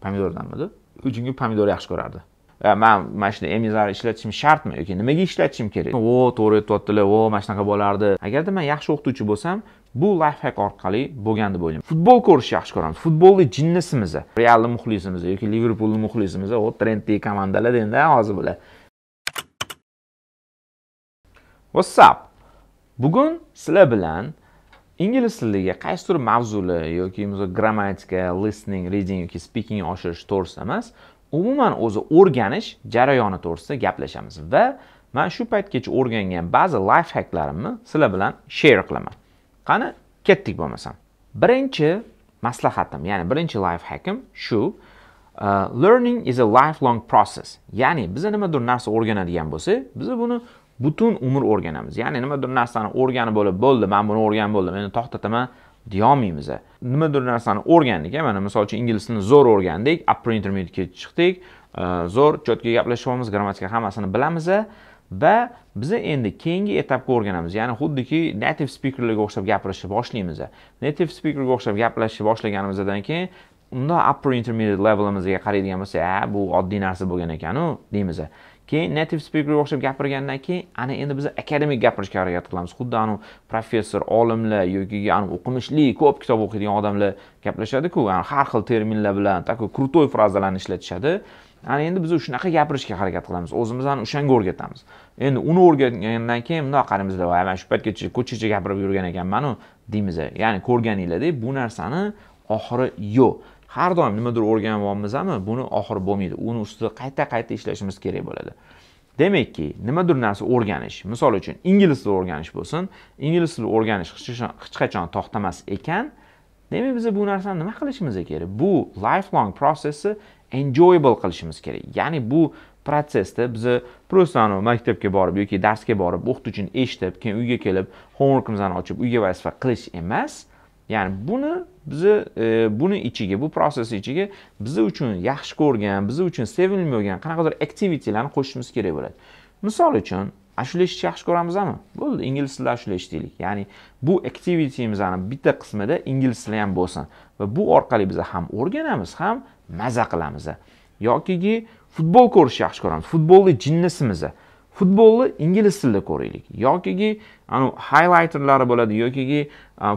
pomidordan edi chunki pomidor yaxshi ko'rardi man mana shunday emizar ishlatishim shartmi yoki nimaga ishlatishim kerak o to'g'ri aytyaptilar o mana shunaqa bo'lardi agarda man yaxshi o'qituvchi bo'lsam bu lifhak orqali bo'lgan deb o'ylayman futbol ko'rishni yaxshi ko'ramiz futbolni jinnisimiz realni muxlisimiz yoki liverpulni muxlisimiz o trendli komandalar endi hozir bular whatsapp bugun sizlar bilan ingliz tiliga qaysi tur mavzuli yoki grammatika listening reading yoki speaking oshirish to'g'risida emas umuman o'zi o'rganish jarayoni to'g'risida gaplashamiz va man shu paytgacha o'rgangan ba'zi life sizlar bilan share qilaman qani ketdik bo'lmasam birinchi maslahatim ya'ni birinchi life shu Uh, learning is a lifelong process ya'ni biz nimadir narsa o'rganadigan bo'lsak biz buni butun umr o'rganamiz ya'ni nimadir narsani o'rganib bo'lib bo'ldi man buni o'rganib bo'ldim endi to'xtataman deyolmaymiz nimadir narsani o'rgandik mana misol uchun ingliz tilini zo'r o'rgandik upper intermediatega chiqdik e, zo'r четкий gaplashyapmiz grammatika hammasini bilamiz va biza endi keyingi etapga o'rganamiz ya'ni xuddiki native speakerlarga o'xshab gapirishni boshlaymiz native speakerga o'xshab gaplashishni boshlaganimizdan keyin unda upper intermediate levelimizga qaraydigan bo'lsak ha bu oddiy narsa bo'lgan ekanu deymiz keyin native speaker o'xshab gapirgandan keyin ana endi biz akademik gapirishga harakat qilamiz xuddi anavi professor olimlar yoki o'qimishli ko'p kitob o'qiydigan odamlar gaplashadiku har xil terminlar bilan такой крутой frazalarni ishlatishadi ana endi biz shunaqa gapirishga harakat qilamiz o'zimizni o'shanga o'rgatamiz endi uni o'rgatgandan keyin bundoq qaraymiz voy man shu paytgacha ko'chacha gapirib yurgan ekanmanu deymiz ya'ni ko'rganinglardek bu narsani oxiri yo'q har doim nimadir olmizami buni oxiri bo'lmaydi uni ustida qayta qayta ishlashimiz kerak bo'ladi demakki nimadir narsa o'rganish misol uchun ingliz tili o'rganish bo'lsin ingliz tili o'rganish hech qachon to'xtamas ekan demak biz bu narsani nima qilishimiz kerak bu lifelong processni enjoyable qilishimiz kerak ya'ni bu protsessda biza просто maktabga borib yoki darsga borib o'qituvchini eshitib keyin uyga kelib homeworkimizni ochib uyga vazifa qilish emas ya'ni buni bizni e, buni ichiga bu proses ichiga biz uchun yaxshi ko'rgan biz uchun sevinimli bo'lgan qanaqadir aktivitilarni qo'shishimiz kerak bo'ladi misol uchun ashula eshitishni yaxshi ko'ramizmi bo'ldi ingliz tilida ashula eshitaylik ya'ni bu aktivitimizni bitta qismida ingliz tili ham bo'lsin va bu orqali biz ham o'rganamiz ham maza qilamiz yokigi futbol ko'rishni yaxshi ko'ramiz futbolni jinnisimizni futbolni ingliz tilida ko'raylik yokigi highlighterlari bo'ladi yoki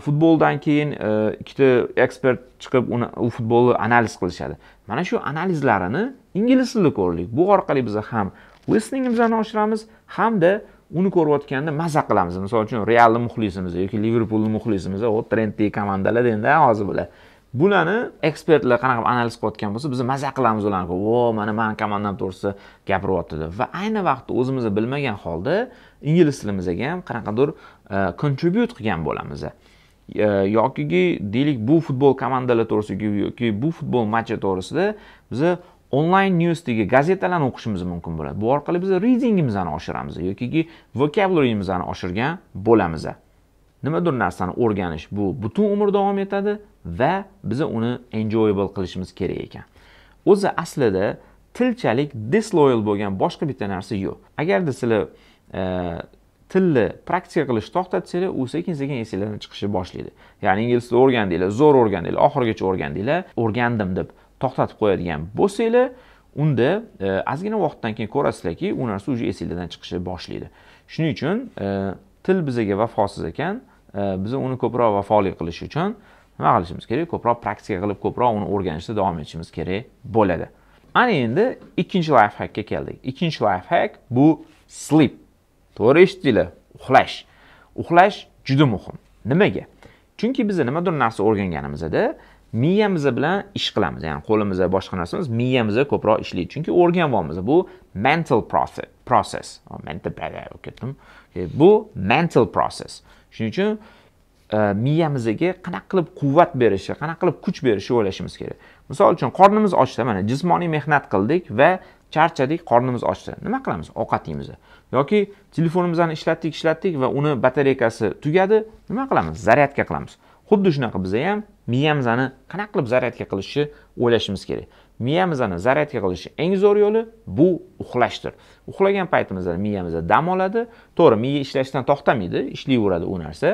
futboldan keyin e, ikkita ekspert chiqib uni u futbolni analiz qilishadi mana shu analizlarini ingliz tilida ko'raylik bu orqali biz ham listeningimizni oshiramiz hamda uni ko'rayotganda maza qilamiz misol uchun realni muxlisimiz yoki liverpulni muxlisimiz o trendli komandalar endi hozir bular bularni ekspertlar qanaqa analiz qilayotgan bo'lsa biz mazza qilamiz ularni vo mana mani komandam to'g'risida gapiryapti deb va ayni vaqtda o'zimizni bilmagan holda ingliz tilimizga ham qanaqadir kontribyut e, qilgan bo'lamiz e, yokiki deylik bu futbol komandalari to'g'risida yoki bu futbol matchi to'g'risida biza onlayn newsdagi gazetalarni o'qishimiz mumkin bo'ladi bu orqali biz readingimizni oshiramiz yokiki vokabularimizni oshirgan bo'lamiz nimadir narsani o'rganish bu butun umr davom etadi va biz uni enjoyable qilishimiz kerak ekan o'zi aslida tilchalik disloyal bo'lgan boshqa bitta narsa yo'q agarda sizlar e, tilni praktika qilishni to'xtatsanglar u sekin sekin esinglardan chiqishni boshlaydi ya'ni ingliz tilini o'rgandinglar zo'r o'rgandinglar oxirigacha o'rgandinglar o'rgandim deb to'xtatib qo'yadigan bo'lsanglar unda e, ozgina vaqtdan keyin ko'rasizlarki u narsa уже esinglardan chiqishni boshlaydi shuning uchun e, til bizaga vafosiz ekan biz uni ko'proq vafoli qilish uchun nima qilishimiz kerak ko'proq praktika qilib ko'proq uni o'rganishda davom etishimiz kerak bo'ladi ana endi ikkinchi lifhackga keldik ikkinchi lifhack bu sleep to'g'ri eshitdinglar uxlash uxlash juda muhim nimaga chunki biz nimadir narsa o'rganganimizda miyamiz bilan ish qilamiz ya'ni qo'limiz boshqa narsamiz miyamiz ko'proq ishlaydi chunki o'rganyapmiz bu mental process process oh, mental ketdim bu mental process shuning uchun E, miyamizga qanaqa qilib quvvat berishi qanaqa qilib kuch berishi o'ylashimiz kerak misol uchun qornimiz ochdi mana jismoniy mehnat qildik va charchadik qornimiz ochdi nima qilamiz ovqat yeymiz yoki telefonimizni ishlatdik ishlatdik va uni batareykasi tugadi nima qilamiz zaryadka qilamiz xuddi shunaqa biza ham miyamizni qanaqa qilib zaryadka qilishni o'ylashimiz kerak miyamizni zaryadka qilishni eng zo'r yo'li bu uxlashdir uxlagan paytimizda miyamizda dam oladi to'g'ri miya ishlashdan to'xtamaydi ishlayveradi u narsa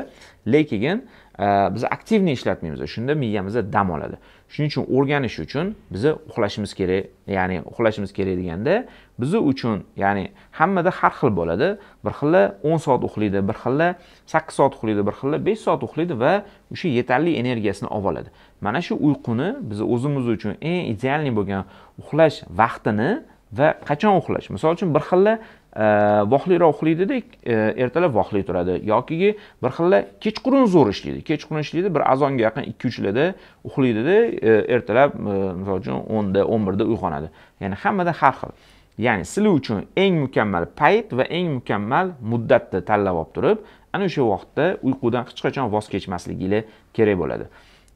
lekin Э, biz aktivni ishlatmaymiz shunda miyamizda dam oladi shuning uchun o'rganish uchun biza uxlashimiz kerak ya'ni uxlashimiz kerak deganda bizi uchun ya'ni hammada har xil bo'ladi bir xilla o'n soat uxlaydi bir xilla sakkiz soat uxlaydi bir xilla besh soat uxlaydi va o'sha yetarli energiyasini olib oladi mana shu uyquni biz o'zimiz uchun eng idealniy bo'lgan uxlash vaqtini va qachon uxlash misol uchun bir xilla voqliroq uxlaydi dedik ertalab voqli turadi yokigi bir xilla kechqurun zo'r ishlaydi kechqurun ishlaydi bir azonga yaqin ikki uchlarda uxlaydida ertalab misol uchun o'nda o'n birda uyg'onadi ya'ni hammada har xil ya'ni sizlar uchun eng mukammal payt va eng mukammal muddatni tanlab olib turib ana o'sha vaqtda uyqudan hech qachon voz kechmasligingiz kerak bo'ladi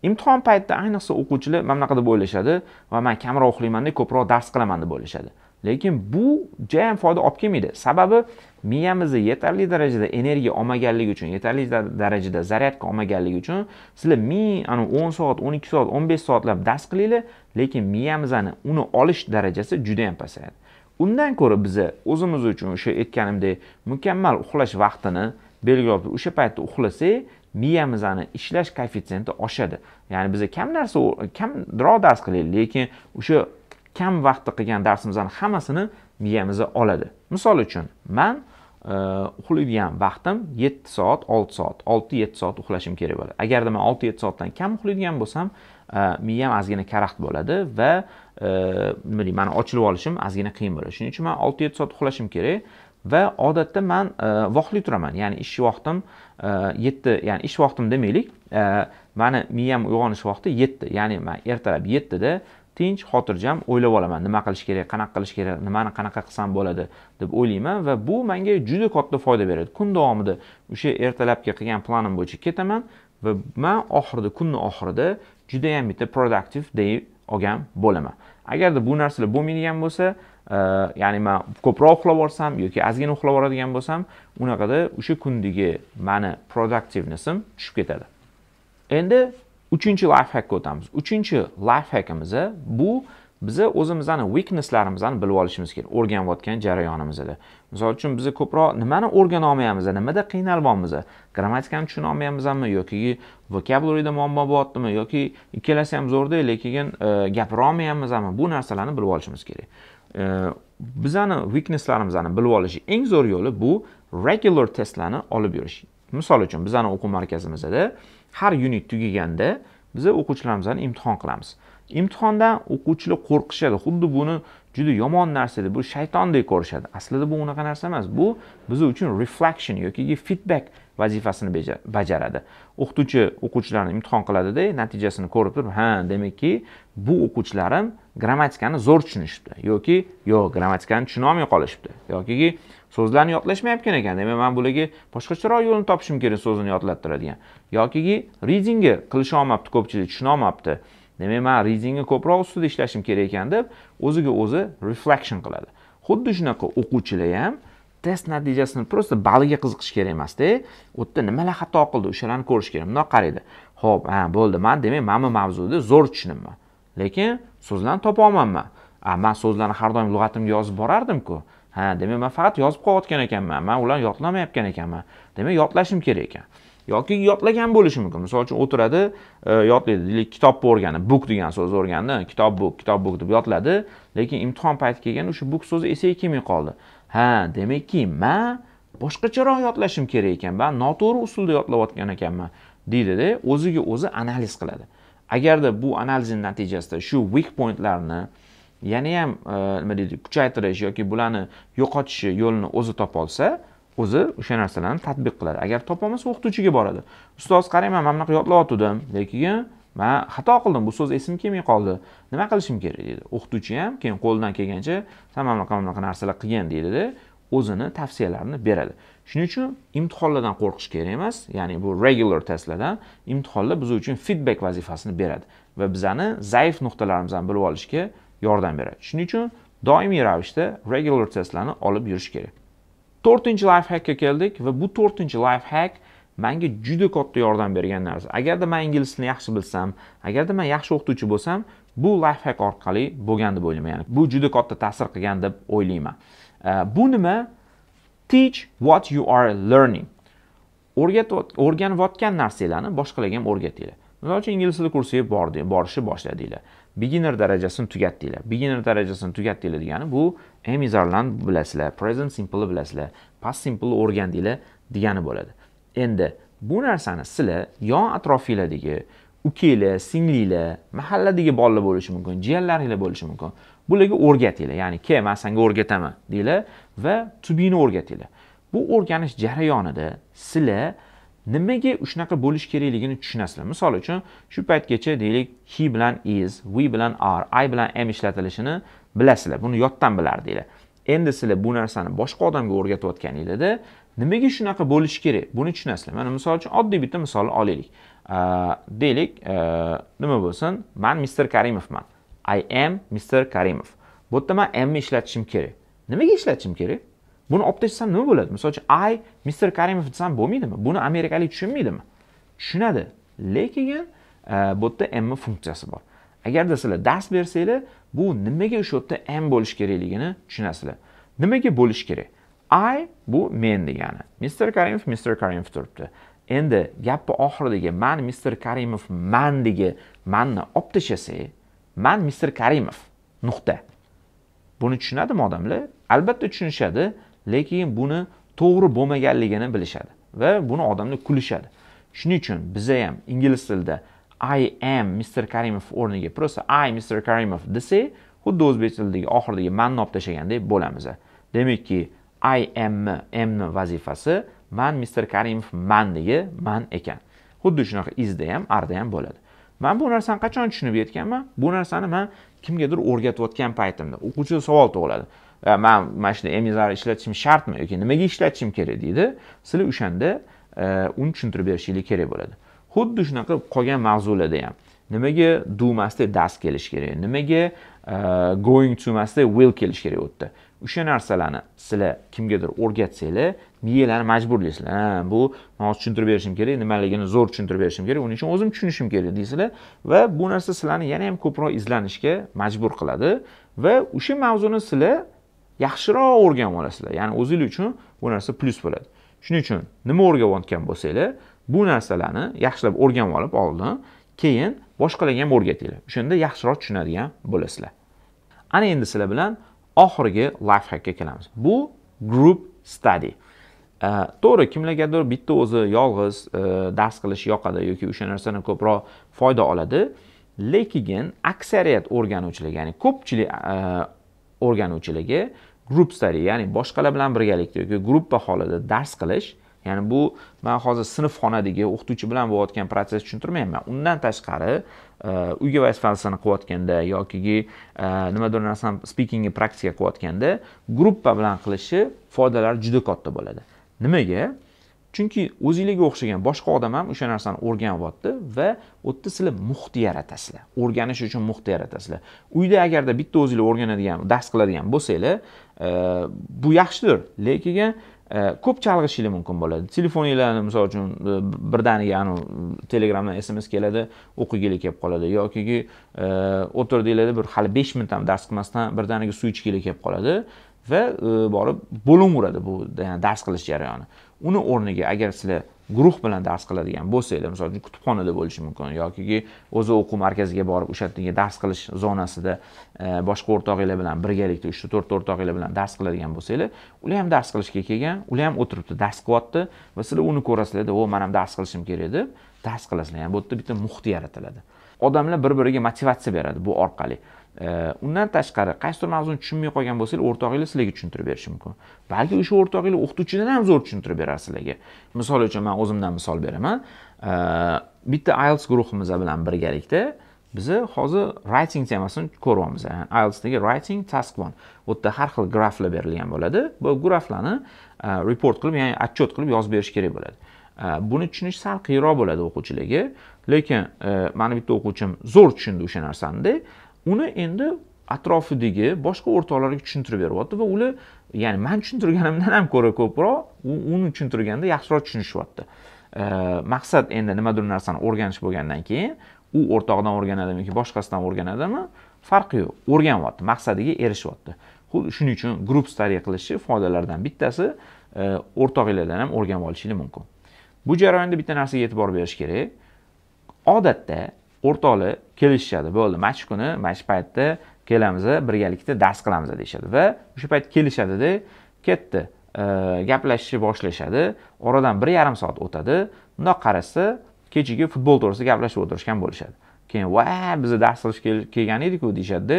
imtihon paytida ayniqsa o'quvchilar mana bunaqa deb o'ylashadi va man kamroq uxlayman deb ko'proq dars qilaman deb o'ylashadi lekin bu jayam foyda olib kelmaydi sababi miyamizni yetarli darajada energiya olmaganligi uchun yetarli darajada zaryadka olmaganligi uchun sizlar ming o'n soat o'n ikki soat o'n besh soatlab dars qilinglar lekin miyamizni uni olish darajasi juda ham pasayadi undan ko'ra biza o'zimiz uchun o'sha aytganimdek mukammal uxlash vaqtini belgilab o'sha paytda uxlasak miyamizni ishlash koeffitsiyenti oshadi ya'ni biza kam narsa kamroq dars qilaylik lekin o'sha kam vaqtda qilgan darsimizni hammasini miyamizga oladi misol uchun men e, uxlaydigan vaqtim 7 soat 6 soat 6-7 soat uxlashim kerak bo'ladi agarda men 6-7 soatdan kam uxlaydigan bo'lsam e, miyam ozgina karaxt bo'ladi va e, nima deyman mani ochilib olishim ozgina qiyin bo'ladi shuning uchun men 6-7 soat uxlashim kerak va odatda man vaqtli turaman ya'ni ish vaqtim 7 ya'ni ish vaqtim demaylik mani miyam uyg'onish vaqti 7 ya'ni men ertalab 7 da tinch xotirjam o'ylab olaman nima qilish kerak qanaqa qilish kerak nimani qanaqa qilsam bo'ladi deb o'ylayman va bu menga juda katta foyda beradi kun davomida o'sha ertalabki qilgan planim bo'yicha ketaman va man oxirida kunni oxirida judayam bitta productive day olgan bo'laman agarda bu narsalar bo'lmaydigan bo'lsa e, ya'ni man ko'proq uxlab yuborsam yoki ozgina uxlab yuboradigan bo'lsam unaqada o'sha kundagi mani productivenessim tushib ketadi endi uchinchi lifehackka o'tamiz uchinchi lifehackimiz bu biza o'zimizni weaknesslarimizni bilib olishimiz kerak o'rganayotgan jarayonimizda misol uchun biz ko'proq nimani o'rgana olmayapmiz nimada qiynalyapmiz grammatikani tushuna olmayapmizmi yoki vokabularida muammo bo'lyaptimi yoki ikkalasi ham zo'rda lekin e, gapira olmayapmizmi bu narsalarni bilib olishimiz kerak e, bizani weaknesslarimizni bilib olish eng zo'r yo'li bu regular testlarni olib yurish misol uchun bizani o'quv markazimizda har unit tugaganda biz o'quvchilarimizni imtihon qilamiz imtihondan o'quvchilar qo'rqishadi xuddi buni juda yomon narsa deb bu shaytondek ko'rishadi aslida bu unaqa narsa emas bu biz uchun reflection yoki feedback vazifasini bajaradi o'qituvchi o'quvchilarni imtihon qiladida natijasini ko'rib turib ha demakki bu o'quvchilarim grammatikani zo'r tushunishibdi yoki yo'q grammatikani tushunolmay qolishibdi yoki so'zlarni yodlashmayotgan ekan demak man bularga boshqacharoq yo'lni topishim kerak so'zini yodlattiradigan yokiki ridingni qilisha olmabdi ko'pchilik tushuna olmabdi demak man ridingni ko'proq ustida ishlashim kerak ekan deb o'ziga o'zi reflection qiladi xuddi shunaqa o'quvchilar ham test natijasini просто baliga qiziqish kerak emasda u yerda nimalar xato qildi o'shalarni ko'rish kerak mundoq qaraydi ho'p ha bo'ldi man demak mana bu mavzuda zo'r tushunibman lekin so'zlarni topolmayman a man so'zlarni har doim lug'atimga yozib borardimku ha demak man faqat yozib qo'yayotgan ekanman man ularni yodlamayotgan ekanman demak yodlashim kerak ekan yoki yodlagan bo'lishi mumkin misol uchun o'tiradi e, yodlaydi kitobni o'rgani, book degan so'zni o'rgandi kitob book kitob book deb yodladi lekin imtihon payti kelganda o'sha book so'zi esiga kelmay qoldi ha demakki man boshqacharoq yodlashim kerak ekan man noto'g'ri usulda yodlayotgan ekanman deydida o'ziga o'zi analiz qiladi agarda bu analizning natijasida shu weak pointlarni yana ham e, nima deydi kuchaytirish yoki bularni yo'qotish yo'lini o'zi topolsa o'zi o'sha narsalarni tadbiq qiladi agar topolmasa o'qituvchiga boradi ustoz qarang man mana bunaqa yodlayotgandim lekin man xato qildim bu so'z esimga kelmay qoldi nima qilishim kerak deydi o'qituvchi ham keyin qo'lidan kelgancha san mana bunaqa bunaqa narsalar qilgin deydida o'zini tavsiyalarini beradi shuning uchun imtihonlardan qo'rqish kerak emas ya'ni bu regular testlardan imtihonlar biz uchun feedback vazifasini beradi va bizani zaif nuqtalarimizni bilib olishga yordam beradi shuning uchun doimiy ravishda regular testlarni olib yurish kerak to'rtinchi life hackka keldik va bu to'rtinchi life hack menga juda katta yordam bergan narsa agarda men ingliz tilini yaxshi bilsam agarda men yaxshi o'qituvchi bo'lsam bu life hack orqali bo'lgan deb o'ylayman ya'ni bu juda katta ta'sir qilgan deb o'ylayman bu nima teach what you are learning O'rganib o'tgan narsalarni boshqalarga ham o'rgatinglar misol uchun ingliz tili kursiga bordi borishni boshladinglar beginner darajasini tugatdinglar beginner darajasini tugatdinglar degani bu am bilasizlar present simple bilasizlar past simple o'rgandinglar degani bo'ladi endi bu narsani sizlar yon atrofinglardagi ukinglar singlinglar mahalladagi bolalar bo'lishi mumkin jiyanlaringlar bo'lishi mumkin bularga o'rgatinglar ya'ni ke man senga o'rgataman deylar va tubini o'rgatinglar bu o'rganish jarayonida sizlar nimaga shunaqa bo'lishi kerakligini tushunasizlar misol uchun shu paytgacha deylik he bilan is we bilan are i bilan am ishlatilishini bilasizlar buni yoddan bilardinglar endi sizlar bu narsani boshqa odamga o'rgatayotganinglarda nimaga shunaqa bo'lishi kerak buni tushunasizlar mana misol uchun oddiy bitta misolni olaylik deylik nima bo'lsin man mister karimovman i am mister karimov bu yerda man amni ishlatishim kerak nimaga ishlatishim kerak buni olib tashlasam nima bo'ladi misol uchun ay mister karimov desam bo'lmaydimi buni amerikalik tushunmaydimi tushunadi lekin uh, bu yerda m funksiyasi bor agarda sizlar dars bersanglar bu nimaga o'sha yerda m bo'lishi kerakligini tushunasizlar nimaga bo'lishi kerak i bu men degani mister karimov mister karimov turibdi endi gapni oxiridagi man mister karimov man degi manni olib tashlasak man mister karimov nuqta buni tushunadimi odamlar albatta tushunishadi lekin buni to'g'ri bo'lmaganligini bilishadi va buni odamlar kulishadi shuning uchun bizda ham ingliz tilida i am mister karimov o'rniga просто i mister karimov desak xuddi o'zbek tilidagi oxiridagi manni olib tashlagandek bo'lamiz demakki i amni mni vazifasi man mister karimov manligi man ekan xuddi shunaqa izda ham arda ham bo'ladi man bu narsani qachon tushunib yetganman bu narsani man kimgadir o'rgatayotgan paytimda o'quvchida savol tug'iladi man mana shunday emizlarni ishlatishim shartmi yoki nimaga ishlatishim kerak deydi sizlar o'shanda e, uni tushuntirib berishingiz kerak bo'ladi xuddi shunaqa qolgan mavzularda ham nimaga do emasda das kelishi kerak nimaga e, going to emasda will kelishi kerak u yerda o'sha narsalarni sizlar kimgadir o'rgatsanglar miyalarni majburlaysizlar ha bu man hozir tushuntirib berishim kerak nimaligini zo'r tushuntirib berishim kerak uning uchun o'zim tushunishim kerak deysizlar va bu narsa sizlarni yana ham ko'proq izlanishga majbur qiladi va o'sha mavzuni sizlar yaxshiroq o'rganib olasizlar ya'ni o'zingiz uchun bu narsa plyus bo'ladi shuning uchun nima o'rganayotgan bo'lsanglar bu narsalarni yaxshilab o'rganib olib oldin keyin boshqalarga ham o'rgatinglar o'shanda yaxshiroq tushunadigan bo'lasizlar ana endi sizlar bilan oxirgi life kelamiz bu group study to'g'ri kimlargadir bitta o'zi yolg'iz e, dars qilish yoqadi yoki o'sha narsadan ko'proq foyda oladi lekin aksariyat o'rganuvchilar ya'ni ko'pchilik e, o'rganuvchiligi group study ya'ni boshqalar bilan birgalikda yoki gruppa holida dars qilish ya'ni bu man hozir sinfxonadagi o'qituvchi bilan bo'layotgan protsessni tushuntirmayapman undan tashqari e, uyga vazifasini qilayotganda yoki e, nimadir narsani spikingni praktika qilayotganda gruppa bilan qilishi foydalari juda katta bo'ladi nimaga chunki o'zinglarga o'xshagan boshqa odam ham o'sha narsani o'rganyapti va u yerda sizlar muhit yaratasizlar o'rganish uchun muhit yaratasizlar uyda agarda bitta o'zinglar o'rganadigan dars qiladigan bo'lsanglar bu yaxshidir lekin ko'p chalg'ishinglar mumkin bo'ladi telefoninglarni misol uchun birdaniga anavi telegramdan sms keladi o'qiginglar kelib qoladi yoki o'tirdinglarda bir hali besh minut ham dars qilmasdan birdaniga suv ichginglar kelib qoladi va borib bo'laveradi bu dars qilish jarayoni uni o'rniga agar sizlar guruh bilan dars qiladigan bo'lsanglar misol uchun kutubxonada bo'lishi mumkin yoki o'zi o'quv markaziga borib o'sha yerdagi dars qilish zonasida e, boshqa o'rtog'inglar bilan birgalikda uchta to'rtta o'rtog'inglar bilan dars qiladigan bo'lsanglar ular ham dars qilishga kelgan ular ham o'tiribdi dars qilyapti va sizlar uni ko'rasizlarda o man ham dars qilishim kerak deb dars qilasizlar ya'ni bu yerda bitta muhit yaratiladi odamlar bir biriga motivatsiya beradi bu orqali undan tashqari qaysidir mavzuni tushunmay qolgan bo'lsangiz o'rtog'ingiz sizlarga tushuntirib berishi mumkin balki o'sha o'rtog'ingiz o'qituvchidan ham zo'r tushuntirib berar sizlarga misol uchun man o'zimdan misol beraman bitta ielts guruhimiz bilan birgalikda biza hozir writing temasini ko'ryapmiz ielsdagi writing task one bu yerda har xil graflar berilgan bo'ladi bu graflarni e, report qilib ya'ni отчет qilib yozib berish kerak bo'ladi Э, buni tushunish sal qiyinroq bo'ladi o'quvchilarga lekin e, mani bitta o'quvchim zo'r tushundi o'sha narsani uni endi atrofidagi boshqa o'rtoqlarga tushuntirib beryapti va ular ya'ni man tushuntirganimdan ham ko'ra ko'proq uni tushuntirganda yaxshiroq tushunishyapti e, maqsad endi nimadir narsani o'rganish bo'lgandan keyin u o'rtoqdan o'rganadimi yoki boshqasidan o'rganadimi farqi yo'q o'rganyapti maqsadiga erishyapti xuddi shuning uchun grupp studiya qilishni foydalaridan bittasi e, o'rtog'inglardan ham o'rganib olishingiz mumkin Bu jarayonda bitta narsaga e'tibor berish kerak. Odatda o'rtoqlar kelishishadi. Bo'ldi, match kuni, match paytida kelamiz, birgalikda dars qilamiz deyshadi va o'sha payt kelishadida ketdi. gaplashishni boshlashadi. Oradan 1.5 soat o'tadi. Bundoq qarasa, kechagi futbol to'g'risida gaplashib o'tirishgan bo'lishadi. Keyin va biz dars qilish kelgan edik-ku deyshadi.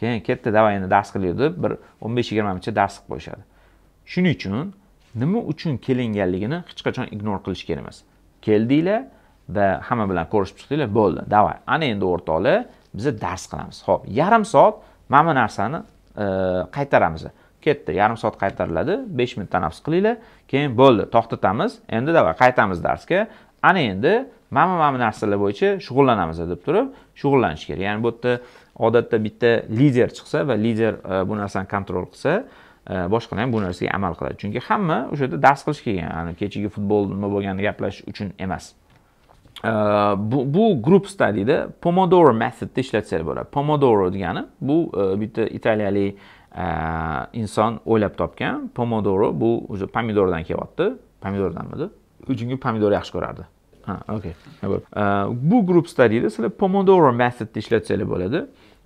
Keyin ketdi, davay endi dars qilaylik deb bir 15-20 minutcha dars qilib qo'yishadi. Shuning uchun nima uchun kelinganligini hech qachon ignor qilish kerak emas keldinglar va hamma bilan ko'rishib chiqdinglar bo'ldi давай ana endi o'rtoqlar biza dars qilamiz ho'p yarim soat mana bu narsani e, qaytaramiz ketdi yarim soat qaytariladi besh minut tanaffus qilinglar keyin bo'ldi to'xtatamiz endi давай qaytamiz darsga ana endi mana mana bu narsalar bo'yicha shug'ullanamiz deb turib shug'ullanish kerak ya'ni bu yerda odatda bitta lider chiqsa va lider e, bu narsani kontrol qilsa Э, boshqalar ham bu narsaga amal qiladi chunki hamma o'sha yerda dars qilish kelgan yani kechagi futbol nima bo'lganini gaplashish uchun emas э, bu, bu group studyda pomodoro methodda ishlatsa bo'ladi pomodoro degani bu э, bitta italiyalik inson o'ylab topgan pomodoro bu o'zi pomidordan kelyapti pomidordanmidi u chunki pomidor yaxshi ko'rardi ha uh, bu group studyda sizlar pomodoro methodda ishlatsanglar bo'ladi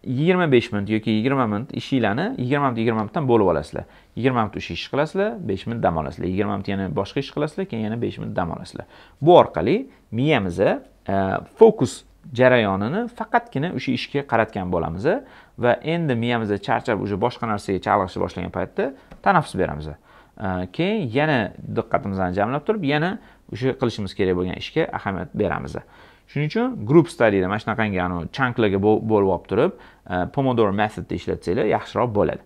yigirma besh minut yoki yigirma minut ishinglarni yigirma minut yigirma minutdan bo'lib olasizlar yigirma minut o'sha ish qilasizlar besh minut dam olasizlar yigirma minut yana boshqa ish qilasizlar keyin yana besh minut dam olasizlar bu orqali miyamizni e, fokus jarayonini faqatgina o'sha ishga qaratgan bo'lamiz va endi miyamizda charchab уже boshqa narsaga chalg'ishni boshlagan paytda tanaffus beramiz e, keyin yana diqqatimizni jamlab turib yana o'sha qilishimiz kerak bo'lgan ishga ahamiyat beramiz shuning uchun group studyda mana shunaqangi anavi chanklarga bo'lib olib turib e, pomodoro metodni ishlatsanglar yaxshiroq bo'ladi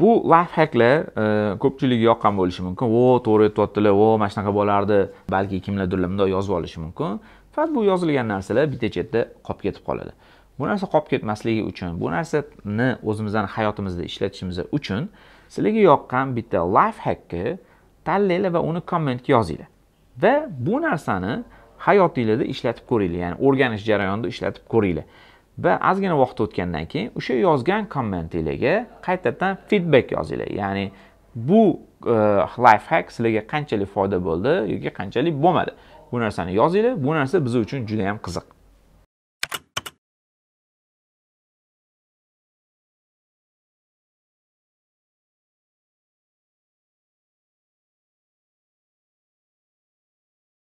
bu laf hacklar e, ko'pchiligiga yoqqan bo'lishi mumkin vo to'g'ri aytyaptilar vo mana shunaqa bo'lardi balki kimlardirlar bundoq yozib olishi mumkin faqat bu yozilgan narsalar bitta chetda qolib ketib qoladi bu narsa qolib ketmasligi uchun bu narsani o'zimizdan hayotimizda ishlatishimiz uchun sizlarga yoqqan bitta lifehackni tanlanglar va uni kommentga yozinglar va bu narsani hayotinglarda ishlatib ko'ringlar ya'ni o'rganish jarayonida ishlatib ko'ringlar va ozgina vaqt o'tgandan keyin o'sha yozgan kommentinglarga qaytadan feedback yozinglar ya'ni bu e, life hack sizlarga qanchalik foyda bo'ldi yoki qanchalik bo'lmadi bu narsani yozinglar bu narsa biz uchun juda yam qiziq